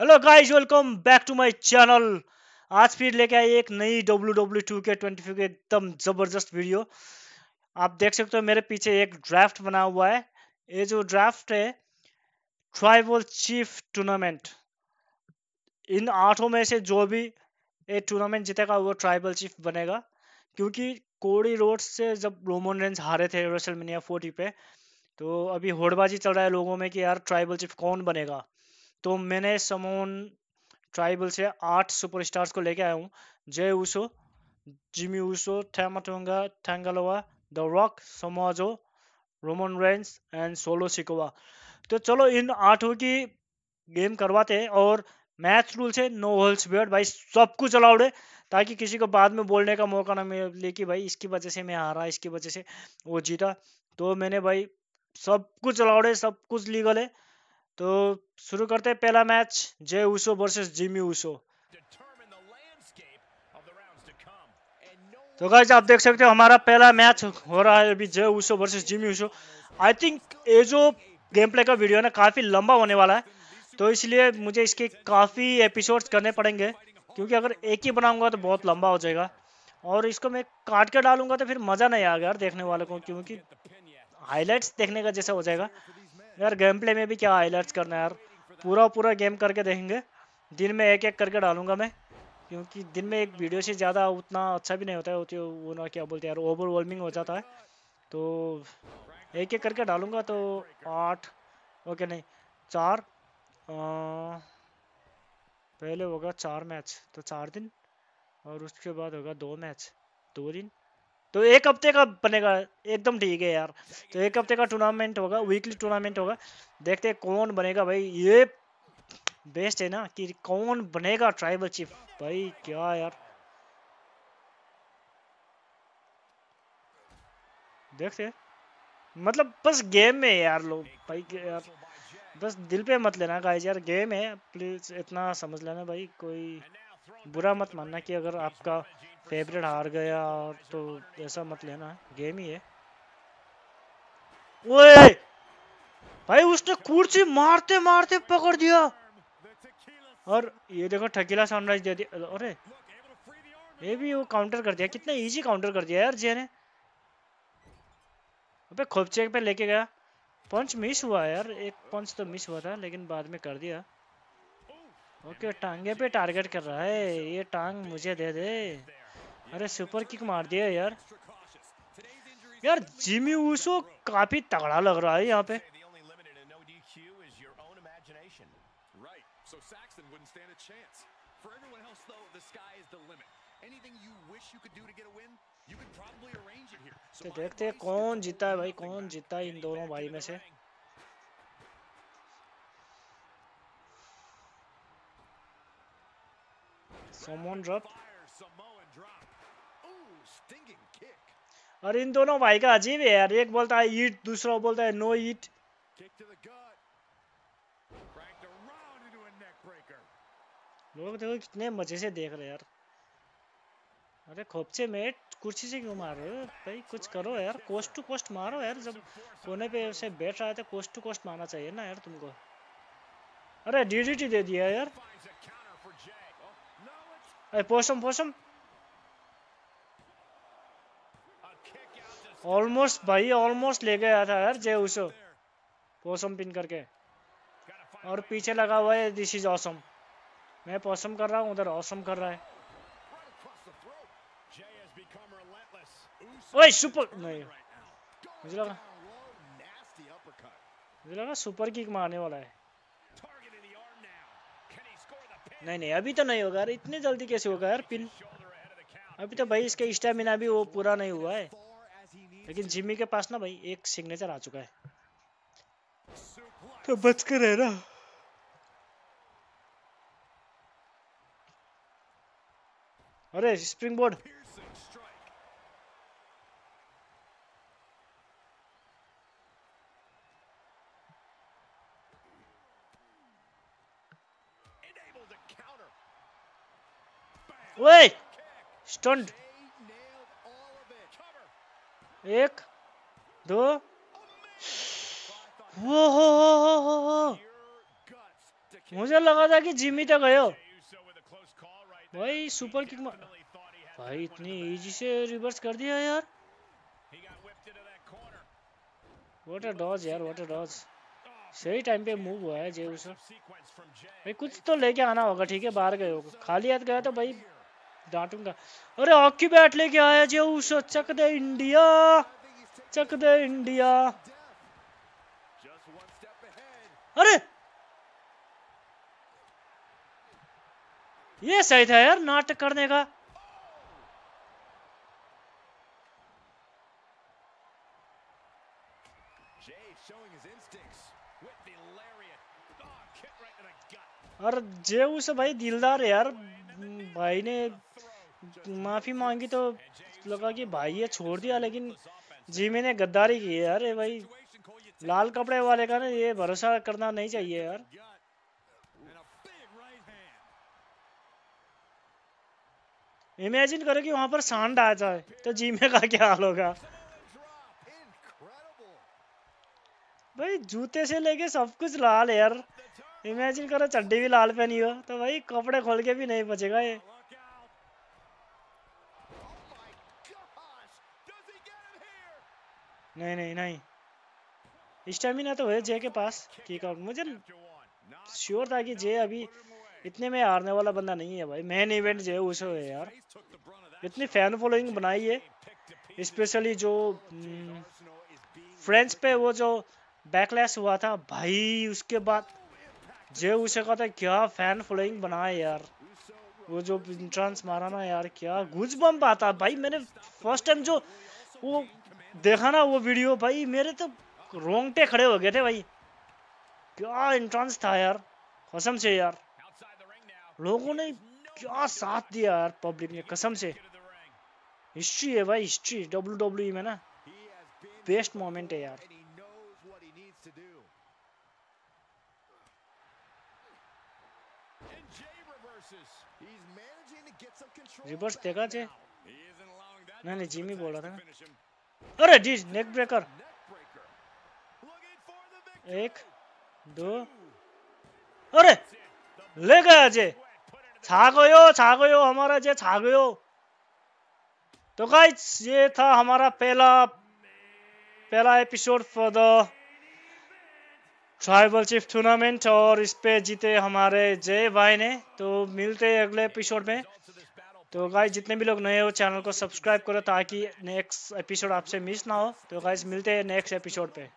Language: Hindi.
Hello guys welcome back to my channel आज फिर लेके आए एक नई W W two K twenty K एकदम ज़बरदस्त वीडियो आप देख सकते हो मेरे पीछे एक ड्राफ्ट बना हुआ है ये जो ड्राफ्ट है ट्राइबल चीफ टूर्नामेंट इन आठों में से जो भी ये टूर्नामेंट जीतेगा वो ट्राइबल चीफ बनेगा क्योंकि कोडी रोड से जब रोमन रेंज हारे थे रेसलमेनिया फोर्टी पे तो अभी होड़बाजी चल रहा है लोगों में कि यार ट्राइबल चीफ कौन बनेगा तो मैंने समोन ट्राइबल से आठ सुपर स्टार्स को लेके आया हूँ Jey Uso Jimmy Uso Tama Tonga Tanga Loa the Rock Samoa Joe Roman Reigns and Solo Sikoa तो चलो इन आठों की गेम करवाते हैं और मैच रूल से नो होल्स बेड भाई सब कुछ अलाउड है ताकि किसी को बाद में बोलने का मौका ना मिले कि भाई इसकी वजह से मैं हारा इसकी वजह से वो जीता तो मैंने भाई सब कुछ अलाउड है सब कुछ लीगल है तो शुरू करते हैं पहला match Jey Uso versus Jimmy Uso तो गाइज आप देख सकते हो हमारा पहला मैच हो रहा है अभी Jey Uso versus Jimmy Uso I think ये जो गेम प्ले का वीडियो ना काफ़ी लंबा होने वाला है तो इसलिए मुझे इसके काफ़ी एपिसोड्स करने पड़ेंगे क्योंकि अगर एक ही बनाऊंगा तो बहुत लंबा हो जाएगा और इसको मैं काट के डालूंगा तो फिर मज़ा नहीं आएगा यार देखने वाले को क्योंकि हाईलाइट्स देखने का जैसा हो जाएगा यार गेम प्ले में भी क्या हाईलाइट्स करना है यार पूरा पूरा गेम करके देखेंगे दिन में एक एक करके डालूंगा मैं क्योंकि दिन में एक वीडियो से ज़्यादा उतना अच्छा भी नहीं होता है तो वो ना क्या बोलते हैं यार ओवरवेलमिंग हो जाता है तो एक एक करके डालूंगा तो आठ ओके नहीं चार आ, पहले होगा चार मैच तो चार दिन और उसके बाद होगा दो मैच दो दिन तो एक हफ्ते का बनेगा एकदम ठीक है यार तो एक हफ्ते का टूर्नामेंट होगा वीकली टूर्नामेंट होगा देखते हैं कौन बनेगा भाई ये बेस्ट है ना कि कौन बनेगा ट्राइबल चीफ भाई क्या यार देखते मतलब बस गेम में यार लोग भाई यार बस दिल पे मत लेना गाइस यार गेम है प्लीज इतना समझ लेना भाई कोई बुरा मत मानना कि अगर आपका फेवरेट हार गया तो ऐसा मत लेना गेम ही है ओए भाई उसने कुर्सी मारते मारते पकड़ दिया और ये देखो ठकीला सनराइज दे दिया अरे ये भी वो काउंटर कर दिया कितना इजी काउंटर कर दिया यार जे ने अबे खोपचे पे लेके गया पंच मिस हुआ यार एक पंच तो मिस हुआ था लेकिन बाद में कर दिया ओके टांगे पे टारगेट कर रहा है ये टांग मुझे दे दे अरे सुपर किक मार दिया यार यार जिमी उसो काफी तगड़ा लग रहा है यहाँ पे तो देखते हैं कौन जीता है भाई कौन जीता है इन दोनों भाई में से सोमोन ड्रॉप और इन दोनों भाई का अजीब है यार एक बोलता है ईट दूसरा बोलता है नो ईट लोग देखो कितने मजे से देख रहे यार अरे खोपचे मेट कुर्सी से क्यों मार रहे हो भाई कुछ करो यार कोस्ट टू कोस्ट मारो यार जब कोने पे उसे बैठ रहा है तो कोस्ट टू कोस्ट मारना चाहिए ना यार तुमको अरे डीडीटी दे दिया यार Hey, push him, push him. Almost भाई ऑलमोस्ट ले गया था यार जय उसो पोसम पिन करके और पीछे लगा हुआ है दिस इज ऑसम मैं पोसम कर रहा हूँ उधर ऑसम कर रहा है ओए सुपर नहीं मुझे लगा मुझे लगा सुपर किक मारने वाला है नहीं नहीं अभी तो नहीं होगा यार इतनी जल्दी कैसे होगा यार पिन अभी तो भाई इसका स्टेमिना भी वो पूरा नहीं हुआ है लेकिन जिमी के पास ना भाई एक सिग्नेचर आ चुका है तो बच कर है ना अरे स्प्रिंग बोर्ड ओए स्टंट एक दो वो हो हो हो हो हो मुझे लगा था कि जिमी तक तो गयो भाई सुपर किक मार भाई इतनी इजी से रिवर्स कर दिया यार वॉट अ डॉज यार वॉट अ डॉज सही टाइम पे मूव हुआ है जे उसे भाई कुछ तो लेके आना होगा ठीक है बाहर गए हो खाली हाथ गया तो भाई डांटूंगा अरे हॉकी बैट लेके आया जे उस चक दे इंडिया चक दे इंडिया अरे ये सही था यार नाटक करने का अरे जेऊ भाई दिलदार है यार भाई ने माफ़ी मांगी तो लगा कि भाई ये छोड़ दिया लेकिन जीमे ने गद्दारी की है यार भाई लाल कपड़े वाले का ना ये भरोसा करना नहीं चाहिए यार इमेजिन करो कि वहां पर सांड आ जाए तो जीमे का क्या हाल होगा भाई जूते से लेके सब कुछ लाल है यार इमेजिन करो चड्डी भी लाल पहनी हो तो भाई कपड़े खोल के भी नहीं बचेगा ये नहीं नहीं नहीं स्टेमिना तो है जे के पास ठीक है मुझे श्योर था कि जे अभी इतने में हारने वाला बंदा नहीं है भाई मेन इवेंट जो है उसे है यार इतनी फैन फॉलोइंग बनाई है स्पेशली जो फ्रेंच हम्म, पे वो जो बैकलैश हुआ था भाई उसके बाद जे उसे का था तो क्या फैन फॉलोइंग बनाए यार वो जो इंट्रांस मारा ना यार क्या गुज बम आता भाई मैंने फर्स्ट टाइम जो वो देखा ना वो वीडियो भाई मेरे तो रोंगटे खड़े हो गए थे भाई क्या इंट्रांस था यार कसम से यार लोगों ने क्या साथ दिया यार पब्लिक ने कसम से हिस्ट्री है भाई हिस्ट्री डब्ल्यू डब्ल्यू में ना बेस्ट मोमेंट है यार रिवर्स देखा थे नहीं नहीं जिमी बोल रहा था अरे जी नेक ब्रेकर एक दो अरे ले गया जे छा गयो हमारा जे छा गयो तो गाइस ये था हमारा पहला पहला episode for the tribal chief tournament और इस पे जीते हमारे जय भाई ने तो मिलते हैं अगले एपिसोड में तो गाइज जितने भी लोग नए हो चैनल को सब्सक्राइब करो ताकि नेक्स्ट एपिसोड आपसे मिस ना हो तो गाइज मिलते हैं नेक्स्ट एपिसोड पे